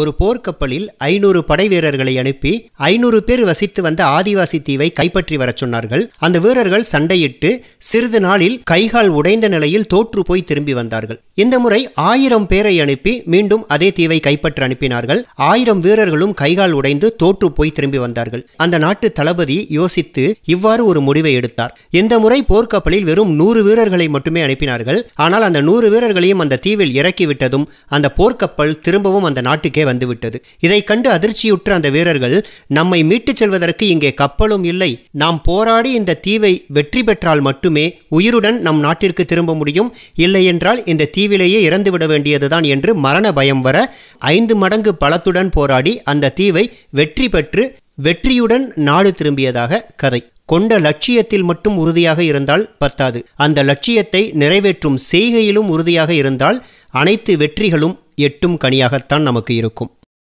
ஒரு போர்க்கப்பலில் ஐநூறு படை வீரர்களை அனுப்பி ஐநூறு பேர் வசித்து வந்த ஆதிவாசி தீவை கைப்பற்றி வரச் சொன்னார்கள் அந்த வீரர்கள் சண்டையிட்டு சிறிது நாளில் கைகால் உடைந்த நிலையில் தோற்று போய் திரும்பி வந்தார்கள் இந்த முறை ஆயிரம் பேரை அனுப்பி மீண்டும் அதே தீவை கைப்பற்ற அனுப்பினார்கள் ஆயிரம் வீரர்களும் கைகால் உடைந்து தோற்று போய் திரும்பி வந்தார்கள் அந்த நாட்டு தளபதி யோசித்து இவ்வாறு ஒரு முடிவை எடுத்தார் இந்த முறை போர்க்கப்பலில் வெறும் நூறு வீரர்களை மட்டுமே அனுப்பினார்கள் ஆனால் அந்த நூறு வீரர்களையும் அந்த தீவில் இறக்கிவிட்டதும் அந்த போர்க்கப்பல் திரும்பவும் அந்த நாட்டுக்கே வந்துவிட்டது இதை கண்டு அதிர்ச்சியுற்ற அந்த வீரர்கள் நம்மை மீட்டுச் செல்வதற்கு இங்கே கப்பலும் இல்லை நாம் போராடி இந்த தீவை வெற்றி பெற்றால் மட்டுமே உயிருடன் நம் நாட்டிற்கு திரும்ப முடியும் இல்லையென்றால் இந்த தீவிலேயே இறந்துவிட வேண்டியதுதான் என்று மரண பயம் வர ஐந்து மடங்கு பலத்துடன் போராடி அந்த தீவை வெற்றி பெற்று வெற்றியுடன் நாடு திரும்பியதாக கதை கொண்ட லட்சியத்தில் மட்டும் உறுதியாக இருந்தால் பத்தாது அந்த லட்சியத்தை நிறைவேற்றும் செய்கையிலும் உறுதியாக இருந்தால் அனைத்து வெற்றிகளும் எட்டும் கனியாகத்தான் நமக்கு இருக்கும்